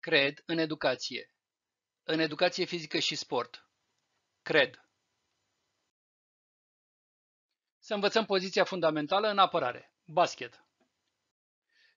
Cred în educație. În educație fizică și sport. Cred. Să învățăm poziția fundamentală în apărare. Basket.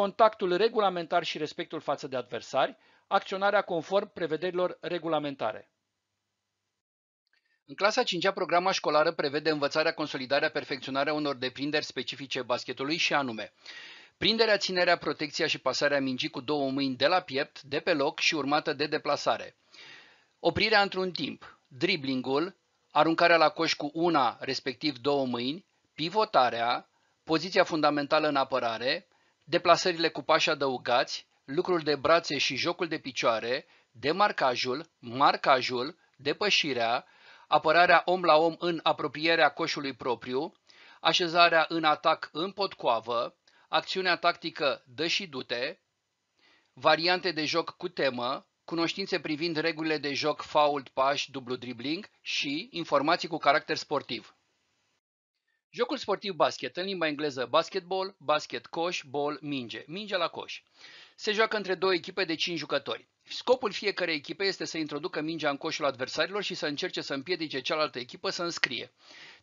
contactul regulamentar și respectul față de adversari, acționarea conform prevederilor regulamentare. În clasa 5 -a, programa școlară prevede învățarea, consolidarea, perfecționarea unor deprinderi specifice baschetului și anume prinderea, ținerea, protecția și pasarea mingii cu două mâini de la piept, de pe loc și urmată de deplasare, oprirea într-un timp, driblingul, aruncarea la coș cu una, respectiv două mâini, pivotarea, poziția fundamentală în apărare, Deplasările cu pași adăugați, lucrul de brațe și jocul de picioare, demarcajul, marcajul, depășirea, apărarea om la om în apropierea coșului propriu, așezarea în atac în potcoavă, acțiunea tactică dă și dute, variante de joc cu temă, cunoștințe privind regulile de joc fault, pași, dublu dribbling și informații cu caracter sportiv. Jocul sportiv basket, în limba engleză basketball, basket coș, ball, minge, minge la coș. Se joacă între două echipe de 5 jucători. Scopul fiecarei echipe este să introducă mingea în coșul adversarilor și să încerce să împiedice cealaltă echipă să înscrie.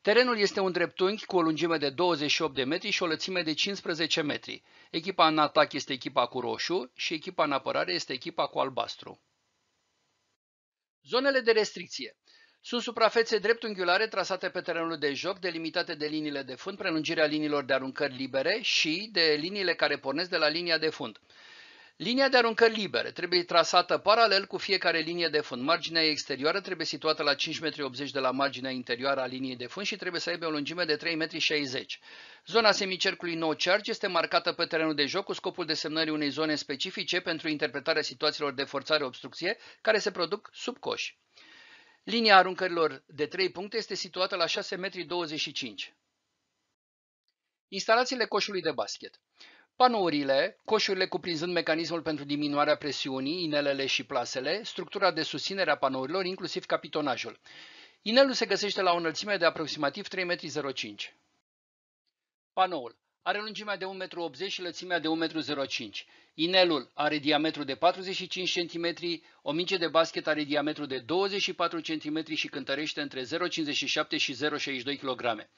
Terenul este un dreptunghi cu o lungime de 28 de metri și o lățime de 15 metri. Echipa în atac este echipa cu roșu și echipa în apărare este echipa cu albastru. Zonele de restricție. Sunt suprafețe dreptunghiulare trasate pe terenul de joc, delimitate de liniile de fund, prelungirea liniilor de aruncări libere și de liniile care pornesc de la linia de fund. Linia de aruncări libere trebuie trasată paralel cu fiecare linie de fund. Marginea exterioară trebuie situată la 5,80 m de la marginea interioară a liniei de fund și trebuie să aibă o lungime de 3,60 m. Zona semicercului no charge este marcată pe terenul de joc cu scopul desemnării unei zone specifice pentru interpretarea situațiilor de forțare-obstrucție care se produc sub coș. Linia aruncărilor de 3 puncte este situată la 6,25 m. Instalațiile coșului de basket. Panourile, coșurile cuprinzând mecanismul pentru diminuarea presiunii, inelele și plasele, structura de susținere a panourilor, inclusiv capitonajul. Inelul se găsește la o înălțime de aproximativ 3,05 m. Panoul. Are lungimea de 1,80 m și lățimea de 1,05 m. Inelul are diametru de 45 cm, o minge de basket are diametru de 24 cm și cântărește între 0,57 și 0,62 kg.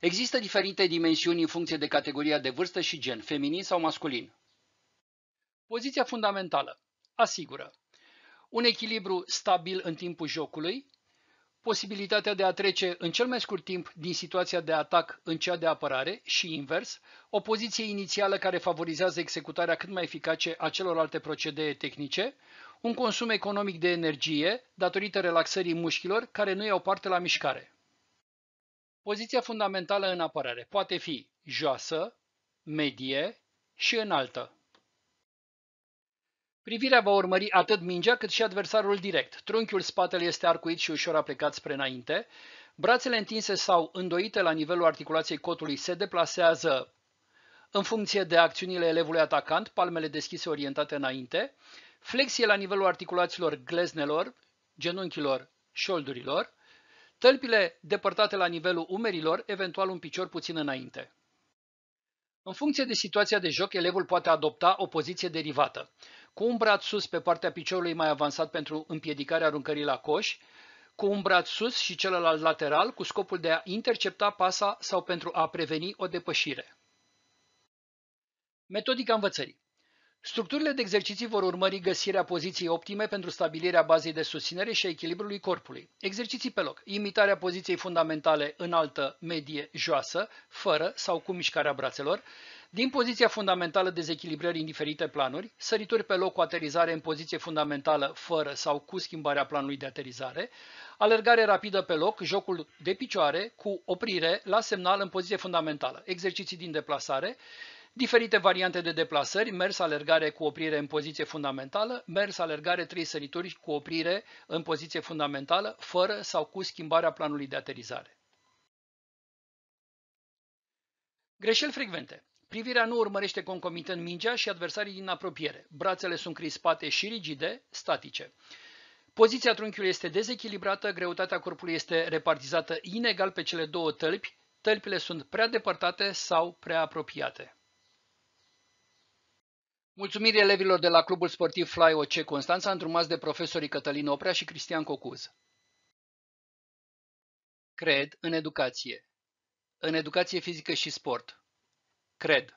Există diferite dimensiuni în funcție de categoria de vârstă și gen, feminin sau masculin. Poziția fundamentală asigură un echilibru stabil în timpul jocului, posibilitatea de a trece în cel mai scurt timp din situația de atac în cea de apărare și invers, o poziție inițială care favorizează executarea cât mai eficace a celorlalte procedee tehnice, un consum economic de energie datorită relaxării mușchilor care nu iau parte la mișcare. Poziția fundamentală în apărare poate fi joasă, medie și înaltă. Privirea va urmări atât mingea cât și adversarul direct. Trunchiul spatele este arcuit și ușor aplecat spre înainte. Brațele întinse sau îndoite la nivelul articulației cotului se deplasează în funcție de acțiunile elevului atacant, palmele deschise orientate înainte, flexie la nivelul articulațiilor gleznelor, genunchilor, șoldurilor, tălpile depărtate la nivelul umerilor, eventual un picior puțin înainte. În funcție de situația de joc, elevul poate adopta o poziție derivată cu un braț sus pe partea piciorului mai avansat pentru împiedicarea aruncării la coș, cu un braț sus și celălalt lateral cu scopul de a intercepta pasa sau pentru a preveni o depășire. Metodica învățării Structurile de exerciții vor urmări găsirea poziției optime pentru stabilirea bazei de susținere și a echilibrului corpului. Exerciții pe loc. Imitarea poziției fundamentale înaltă, medie, joasă, fără sau cu mișcarea brațelor. Din poziția fundamentală dezechilibrări în diferite planuri, sărituri pe loc cu aterizare în poziție fundamentală fără sau cu schimbarea planului de aterizare, alergare rapidă pe loc, jocul de picioare cu oprire la semnal în poziție fundamentală, exerciții din deplasare, diferite variante de deplasări, mers alergare cu oprire în poziție fundamentală, mers alergare trei sărituri cu oprire în poziție fundamentală, fără sau cu schimbarea planului de aterizare. Greșeli frecvente. Privirea nu urmărește concomitent mingea și adversarii din apropiere. Brațele sunt crispate și rigide, statice. Poziția trunchiului este dezechilibrată, greutatea corpului este repartizată inegal pe cele două tălpi, tălpile sunt prea depărtate sau prea apropiate. Mulțumiri elevilor de la Clubul Sportiv Fly OC Constanța, întrumați de profesorii Cătălin Oprea și Cristian Cocuz. Cred în educație. În educație fizică și sport, Cred.